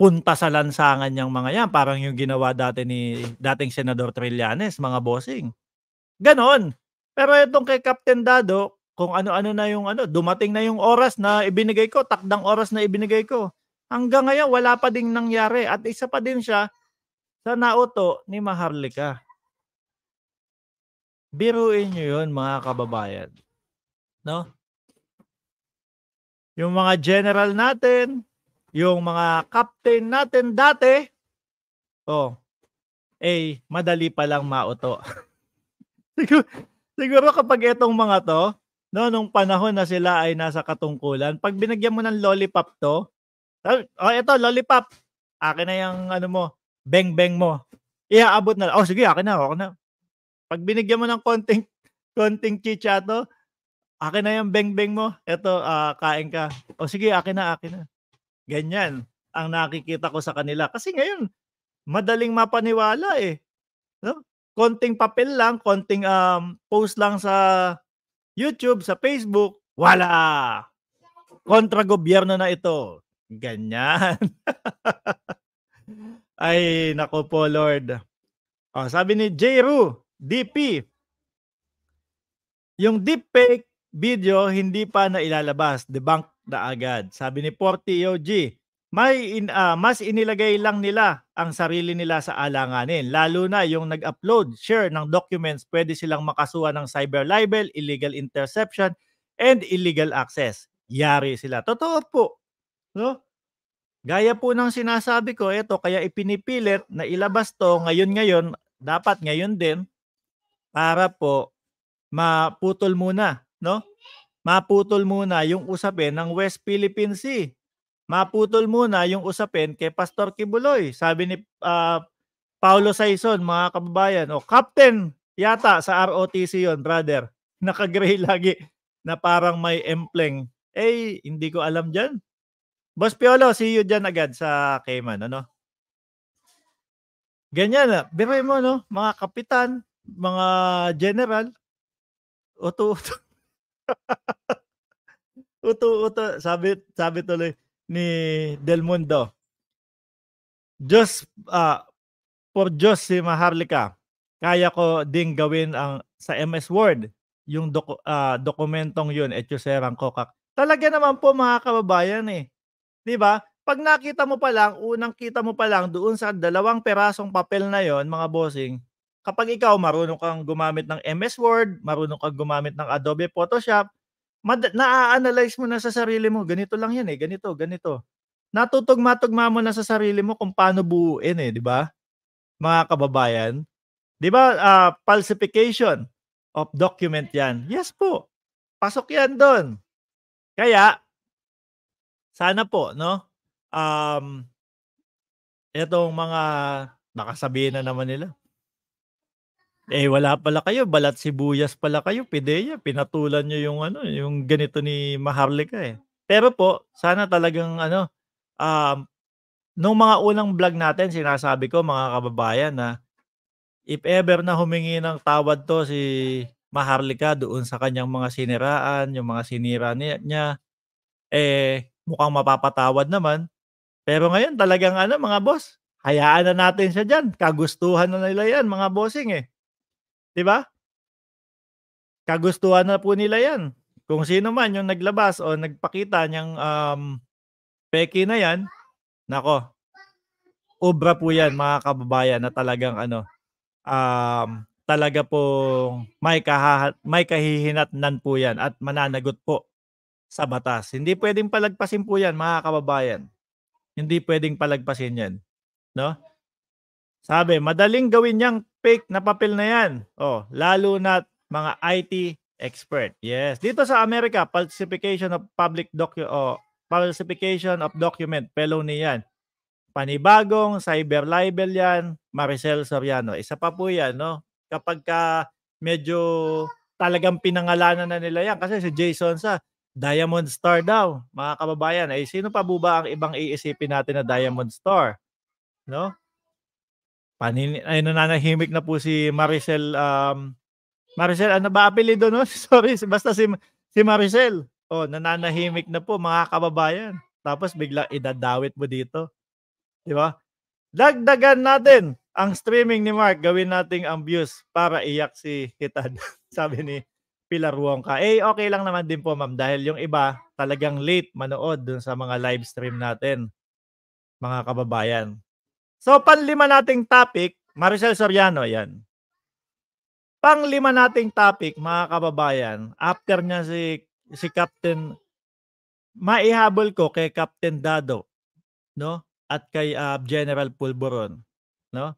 punta sa lansangan niyang mga yan. Parang yung ginawa dati ni dating Senador Trillanes, mga bossing. Ganon pero itong kay Captain Dado, kung ano-ano na yung ano, dumating na yung oras na ibinigay ko, takdang oras na ibinigay ko. Hanggang ngayon, wala pa ding nangyari. At isa pa din siya sa nauto ni Maharlika. Biruin nyo yun, mga kababayan. No? Yung mga general natin, yung mga captain natin dati, oh, eh, madali pa lang mauto. [LAUGHS] Siguro kapag itong mga to, no, nung panahon na sila ay nasa katungkulan, pag binagyan mo ng lollipop to, oh, ito, lollipop. Akin na yung, ano mo, beng-beng mo. Iaabot na. Oh, sige, akin na, ako na. Pag binigyan mo ng konting, [LAUGHS] konting chichato, akin na yung beng-beng mo. Ito, uh, ah, kain ka. Oh, sige, akin na, akin na. Ganyan ang nakikita ko sa kanila. Kasi ngayon, madaling mapaniwala eh. No? konting papel lang, konting um, post lang sa YouTube, sa Facebook, wala. Kontra gobyerno na ito. Ganyan. [LAUGHS] Ay, nako po, Lord. Oh, sabi ni J. DP, yung deepfake video hindi pa nailalabas. Debunk na agad. Sabi ni 40 OG, may in, uh, mas inilagay lang nila ang sarili nila sa alanganin. Lalo na yung nag-upload, share ng documents, pwede silang makasuha ng cyber libel, illegal interception, and illegal access. Yari sila. Totoo po. No? Gaya po ng sinasabi ko, ito kaya ipinipilit na ilabas to ngayon-ngayon, dapat ngayon din, para po maputol muna, no? Maputol muna yung usapin ng West Philippine Sea maputol muna yung usapin kay Pastor Kibuloy. Sabi ni uh, Paulo Saison, mga kababayan, o captain yata sa ROTC yon brother. [LAUGHS] Nakagray lagi na parang may empleng. Eh, hindi ko alam dyan. Boss Piolo, see you dyan agad sa Cayman, ano? Ganyan na. Ah. Biray mo, no? Mga kapitan, mga general, uto-uto. [LAUGHS] uto-uto. Sabi, sabi tuloy, ni Del Mundo. Diyos, uh, ah, for Diyos si Maharlika, kaya ko ding gawin ang sa MS Word yung doku, uh, dokumentong yun, etyoserang kokak. Talaga naman po mga kababayan eh. 'Di ba? Pag nakita mo pa lang, unang kita mo pa lang doon sa dalawang perasong papel na yon, mga bossing, kapag ikaw marunong kang gumamit ng MS Word, marunong kang gumamit ng Adobe Photoshop, mad- na-analyze mo na sa sarili mo, ganito lang yan eh, ganito, ganito. Natutugma-tugma mo na sa sarili mo kung paano buuin eh, di ba? Mga kababayan. Di ba, uh, falsification of document yan. Yes po, pasok yan doon. Kaya, sana po, no? Um, itong mga nakasabihin na naman nila, eh wala pala kayo, balat sibuyas pala kayo, pideya, pinatulan nyo yung ano, yung ganito ni Maharlika eh. Pero po, sana talagang ano, um, uh, nung mga unang vlog natin, sinasabi ko mga kababayan na if ever na humingi ng tawad to si Maharlika doon sa kanyang mga siniraan, yung mga sinira niya, eh mukhang mapapatawad naman. Pero ngayon talagang ano mga boss, hayaan na natin siya diyan. Kagustuhan na nila yan mga bossing eh. 'Di ba? Kagustuhan na po nila 'yan. Kung sino man yung naglabas o nagpakita niyang um, peki na 'yan, nako. Obra po 'yan mga kababayan na talagang ano um, talaga po may kahahat, may kahihinatnan po 'yan at mananagot po sa batas. Hindi pwedeng palagpasin po 'yan mga kababayan. Hindi pwedeng palagpasin 'yan, no? Sabi, madaling gawin niyang fake na papel na yan. Oh, lalo na mga IT expert. Yes. Dito sa Amerika, falsification of public docu oh, falsification of document, felony yan. Panibagong cyber libel yan, Maricel Soriano. Isa pa po yan, no? Kapag ka medyo talagang pinangalanan na nila yan. Kasi si Jason sa Diamond Star daw, mga kababayan. Eh, sino pa buba ang ibang iisipin natin na Diamond Star? No? Panin ay nananahimik na po si Maricel um Maricel ano ah, ba apelyido no? [LAUGHS] Sorry, basta si si Maricel. Oh, nananahimik na po mga kababayan. Tapos bigla idadawit mo dito. 'Di ba? Dagdagan natin ang streaming ni Mark. Gawin nating ang views para iyak si Hitad. [LAUGHS] Sabi ni Pilar Wongka. Eh, okay lang naman din po, ma'am. Dahil yung iba, talagang late manood dun sa mga live stream natin, mga kababayan. So, panlima nating topic, Maricel Soriano, yan. Panglima nating topic, mga kababayan, after niya si, si Captain, maihabol ko kay Captain Dado, no? At kay uh, General Pulburon, no?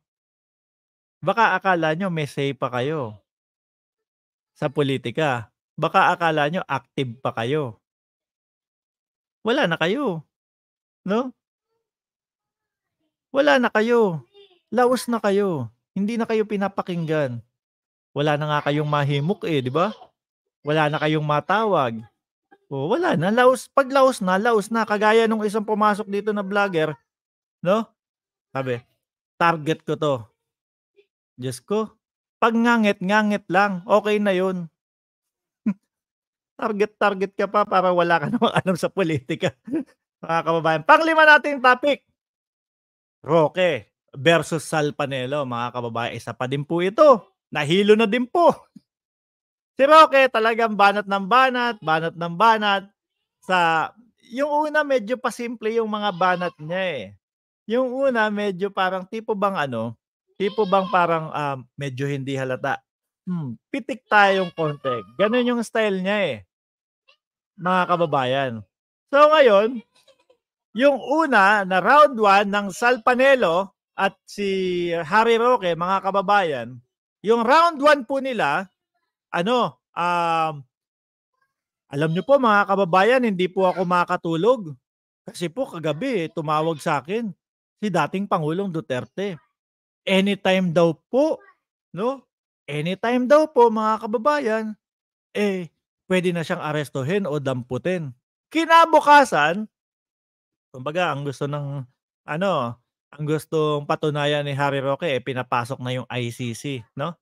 Baka akala nyo may say pa kayo sa politika. Baka akala nyo active pa kayo. Wala na kayo. No? Wala na kayo. Laos na kayo. Hindi na kayo pinapakinggan. Wala na nga kayong mahimok eh, di ba? Wala na kayong matawag. O, oh, wala na. Laos, pag laos na, laos na. Kagaya nung isang pumasok dito na vlogger, no? Sabi, target ko to. Diyos ko, pag nganget, nganget lang. Okay na yun. [LAUGHS] target, target ka pa para wala ka [LAUGHS] namang alam sa politika. Mga kababayan. Panglima nating topic. Roque versus Sal Panelo, mga kababae. Isa pa din po ito. Nahilo na din po. Si Roque talagang banat ng banat, banat ng banat. Sa, yung una medyo pa simple yung mga banat niya eh. Yung una medyo parang tipo bang ano, tipo bang parang uh, medyo hindi halata. Hmm, pitik tayong konti. Ganun yung style niya eh. Mga kababayan. So ngayon, yung una na round 1 ng Salpanelo at si Harry Roque, mga kababayan, yung round 1 po nila, ano, um, alam nyo po mga kababayan, hindi po ako makatulog. Kasi po kagabi, eh, tumawag sa akin si dating Pangulong Duterte. Anytime daw po, no? Anytime daw po mga kababayan, eh, pwede na siyang arestohin o damputin. Kinabukasan, Kumbaga, ang gusto ng ano, ang gustong patunayan ni Harry Roque eh, pinapasok na yung ICC, no?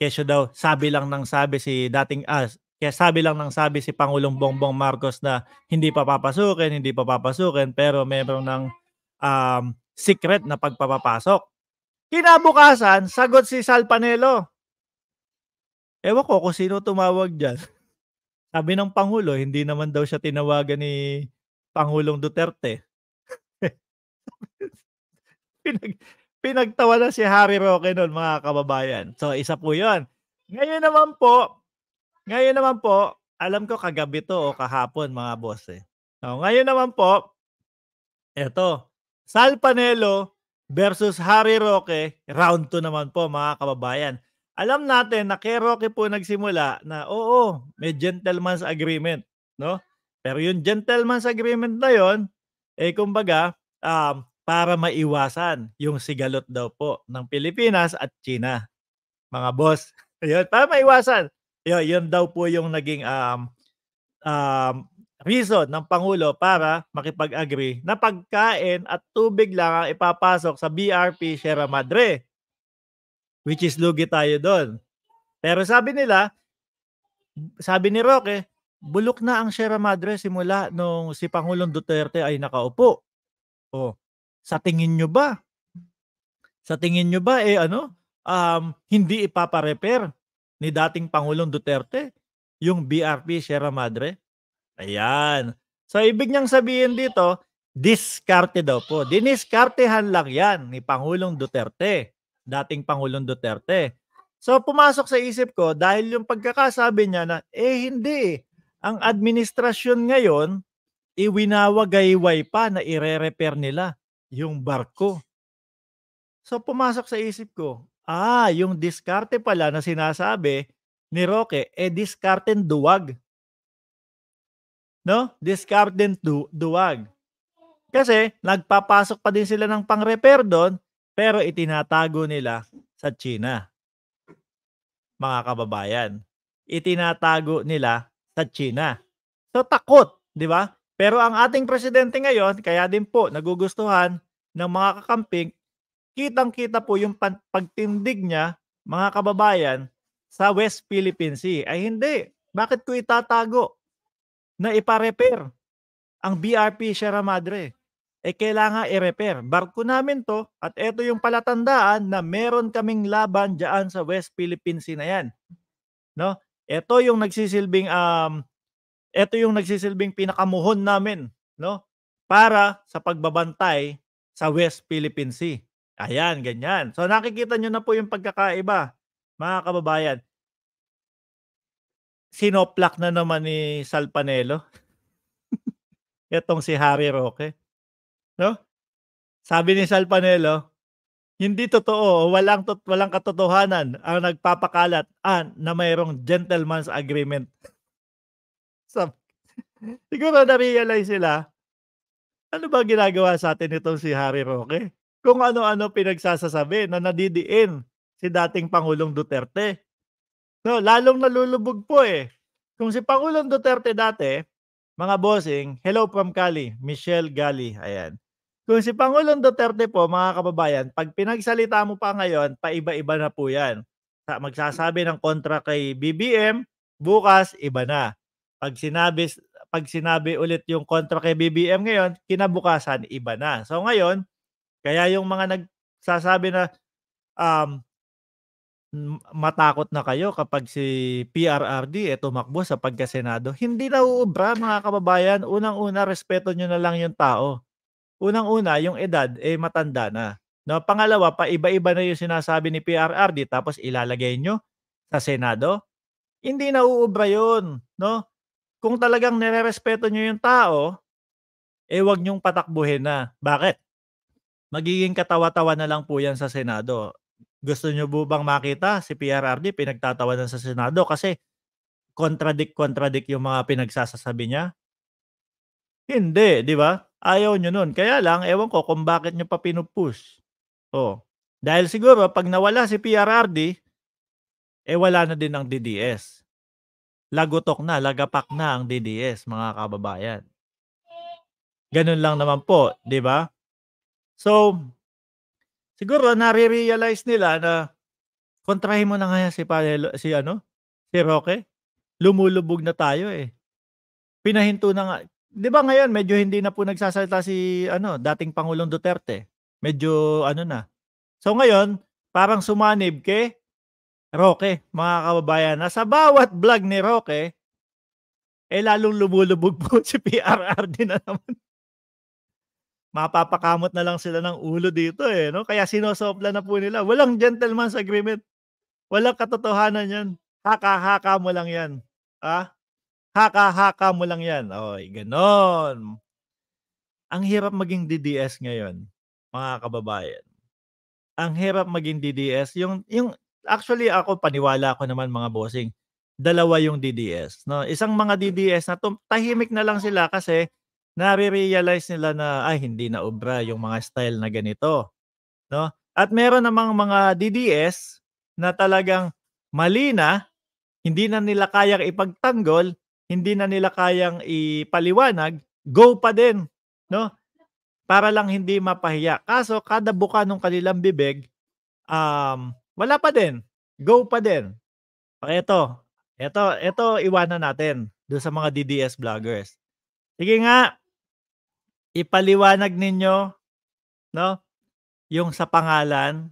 Kesyo daw, sabi lang ng sabi si dating as, ah, kaya sabi lang ng sabi si Pangulong Bongbong Marcos na hindi pa papasukin, hindi pa papasukin, pero meron ng um, secret na pagpapapasok. Kinabukasan, sagot si Sal Panelo. Ewan ko kung sino tumawag dyan. [LAUGHS] Sabi ng Pangulo, hindi naman daw siya tinawagan ni Pangulong Duterte. Pinag, pinagtawa na si Harry Roque noon mga kababayan. So isa po yon. Ngayon naman po, ngayon naman po, alam ko kagabi to o kahapon mga boss eh. So, ngayon naman po, eto, Sal Panelo versus Harry Roque, round 2 naman po mga kababayan. Alam natin na kay Roque po nagsimula na oo, may gentleman's agreement, no? Pero yung gentleman's agreement na yon, eh kumbaga, um, para maiwasan yung sigalot daw po ng Pilipinas at China. Mga boss, [LAUGHS] yun, para maiwasan. Yun, yun daw po yung naging um, um, reason ng Pangulo para makipag-agree na pagkain at tubig lang ang ipapasok sa BRP Sierra Madre. Which is lugi tayo doon. Pero sabi nila, sabi ni Roque, bulok na ang Sierra Madre simula nung si Pangulong Duterte ay nakaupo. O, oh, sa tingin nyo ba? Sa tingin nyo ba eh ano, um, hindi ipaparepair ni dating Pangulong Duterte yung BRP Sierra Madre? Ayan. So ibig niyang sabihin dito, diskarte daw po. Diniskartehan lang yan ni Pangulong Duterte, dating Pangulong Duterte. So pumasok sa isip ko dahil yung pagkakasabi niya na eh hindi ang administrasyon ngayon, iwinawagayway pa na ire-repair nila yung barko. So pumasok sa isip ko, ah, yung diskarte pala na sinasabi ni Roque, eh diskarte duwag. No? Diskarte du- duwag. Kasi nagpapasok pa din sila ng pang-repair doon, pero itinatago nila sa China. Mga kababayan, itinatago nila sa China. So takot, di ba? Pero ang ating presidente ngayon, kaya din po nagugustuhan ng mga kakamping, kitang-kita po yung pagtindig niya, mga kababayan, sa West Philippine Sea. Ay hindi, bakit ko itatago na iparepair ang BRP Sierra Madre? Eh kailangan i-repair. Barko namin to at ito yung palatandaan na meron kaming laban dyan sa West Philippine Sea na yan. No? Ito yung nagsisilbing um ito yung nagsisilbing pinakamuhon namin, no? Para sa pagbabantay sa West Philippine Sea. Ayan, ganyan. So nakikita nyo na po yung pagkakaiba, mga kababayan. Sinoplak na naman ni Salpanelo. [LAUGHS] Itong si Harry Roque. No? Sabi ni Salpanelo, hindi totoo, walang tot, walang katotohanan ang nagpapakalat ah, na mayroong gentleman's agreement. so, [LAUGHS] siguro na-realize sila, ano ba ginagawa sa atin itong si Harry Roque? Kung ano-ano pinagsasasabi na nadidiin si dating Pangulong Duterte. No, lalong nalulubog po eh. Kung si Pangulong Duterte dati, mga bossing, hello from Cali, Michelle Gali, ayan. Kung si Pangulong Duterte po, mga kababayan, pag pinagsalita mo pa ngayon, paiba-iba na po yan. Sa Magsasabi ng kontra kay BBM, bukas, iba na. Pag sinabi, pag sinabi ulit yung kontra kay BBM ngayon, kinabukasan, iba na. So ngayon, kaya yung mga nagsasabi na um, matakot na kayo kapag si PRRD eh, tumakbo sa pagkasenado. Hindi na uubra mga kababayan. Unang-una, respeto nyo na lang yung tao unang-una, yung edad, eh matanda na. No, pangalawa, pa iba iba na yung sinasabi ni PRRD tapos ilalagay nyo sa Senado. Hindi na uubra yun. No? Kung talagang nererespeto nyo yung tao, eh wag nyong patakbuhin na. Bakit? Magiging katawa-tawa na lang po yan sa Senado. Gusto nyo bubang makita si PRRD pinagtatawanan sa Senado kasi contradict-contradict yung mga pinagsasasabi niya? Hindi, di ba? ayaw nyo nun. Kaya lang, ewan ko kung bakit nyo pa pinupush. Oh. Dahil siguro, pag nawala si PRRD, eh wala na din ang DDS. Lagutok na, lagapak na ang DDS, mga kababayan. Ganun lang naman po, di ba? So, siguro nare-realize nila na kontrahin mo na nga si, Parelo, si, ano, si Roque. Lumulubog na tayo eh. Pinahinto na nga, 'di ba ngayon medyo hindi na po nagsasalita si ano, dating Pangulong Duterte. Medyo ano na. So ngayon, parang sumanib kay Roque, mga kababayan, na sa bawat vlog ni Roque, eh lalong lumulubog po [LAUGHS] si PRRD na naman. Mapapakamot na lang sila ng ulo dito eh, no? Kaya sinosopla na po nila. Walang gentleman's agreement. Walang katotohanan yan. Haka-haka mo lang yan. Ah? Haka-haka mo lang yan. Oy, ganon. Ang hirap maging DDS ngayon, mga kababayan. Ang hirap maging DDS. Yung, yung, actually ako, paniwala ako naman mga bossing, dalawa yung DDS. No? Isang mga DDS na tum- tahimik na lang sila kasi nare-realize nila na ay hindi na obra yung mga style na ganito. No? At meron namang mga DDS na talagang malina, hindi na nila kayang ipagtanggol, hindi na nila kayang ipaliwanag, go pa din, no? Para lang hindi mapahiya. Kaso kada buka ng kanilang bibig, um, wala pa din. Go pa din. Okay, ito. Ito, ito iwanan natin do sa mga DDS vloggers. Sige nga, ipaliwanag ninyo, no? Yung sa pangalan,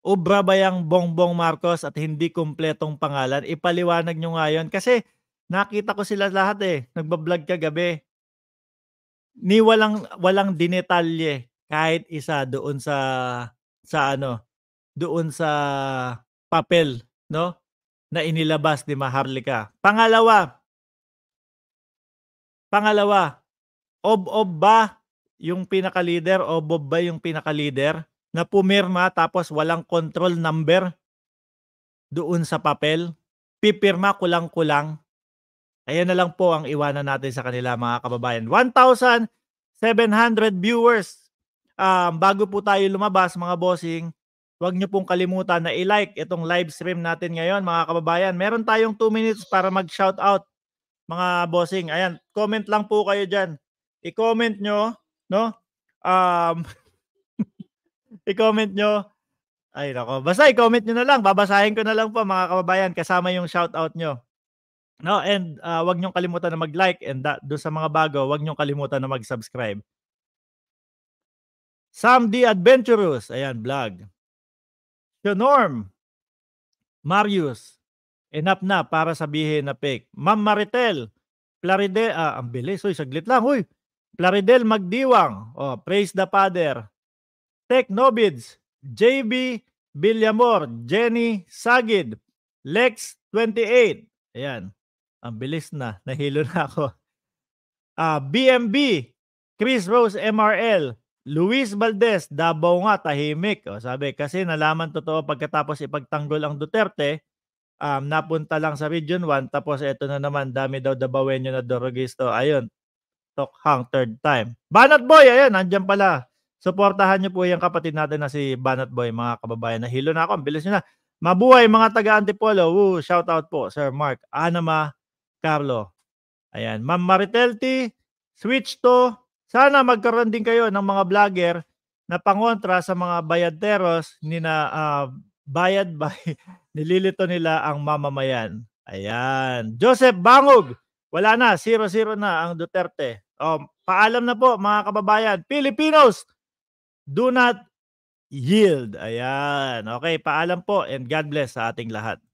ubra ba yung Bongbong Marcos at hindi kumpletong pangalan? Ipaliwanag nyo nga yun. Kasi Nakita ko sila lahat eh. Nagbablog kagabi. Ni walang walang dinetalye kahit isa doon sa sa ano, doon sa papel, no? Na inilabas ni Maharlika. Pangalawa. Pangalawa. Ob-ob ba yung pinaka-leader? Ob-ob ba yung pinaka-leader? Na pumirma tapos walang control number doon sa papel? Pipirma kulang-kulang Ayan na lang po ang iwanan natin sa kanila mga kababayan. 1,700 viewers. Um, bago po tayo lumabas mga bossing, huwag nyo pong kalimutan na i-like itong live stream natin ngayon mga kababayan. Meron tayong 2 minutes para mag-shout out mga bossing. Ayan, comment lang po kayo dyan. I-comment nyo, no? Um, [LAUGHS] i-comment nyo. Ay, nako. Basta i-comment nyo na lang. Babasahin ko na lang po mga kababayan kasama yung shout out nyo. No, and uh, wag niyong kalimutan na mag-like and da- do sa mga bago, wag niyong kalimutan na mag-subscribe. Sam D. Adventurous, ayan, vlog. So Norm, Marius, enough na para sabihin na fake. Ma'am Maritel, Plaridel, ah, ang bilis, uy, saglit lang, uy. Plaridel Magdiwang, oh, praise the Father. Tech Nobids, JB Villamor, Jenny Sagid, Lex 28, ayan. Ang bilis na. Nahilo na ako. Uh, ah, BMB, Chris Rose MRL, Luis Valdez, Davao nga, tahimik. O, sabi, kasi nalaman totoo pagkatapos ipagtanggol ang Duterte, um, napunta lang sa Region 1, tapos eto na naman, dami daw Dabawenyo na Dorogisto. Ayun, Tokhang third time. Banat Boy, ayun, nandyan pala. Suportahan niyo po yung kapatid natin na si Banat Boy, mga kababayan. Nahilo na ako, ang bilis nyo na. Mabuhay mga taga-antipolo. Woo, shout out po, Sir Mark Anama, Carlo. Ayan. Ma'am Maritelty, switch to. Sana magkaroon din kayo ng mga vlogger na pangontra sa mga bayaderos nina uh, ah, bayad by [LAUGHS] nililito nila ang mamamayan. Ayan. Joseph Bangog. Wala na. Zero-zero na ang Duterte. Um, paalam na po mga kababayan. Filipinos, do not yield. Ayan. Okay, paalam po and God bless sa ating lahat.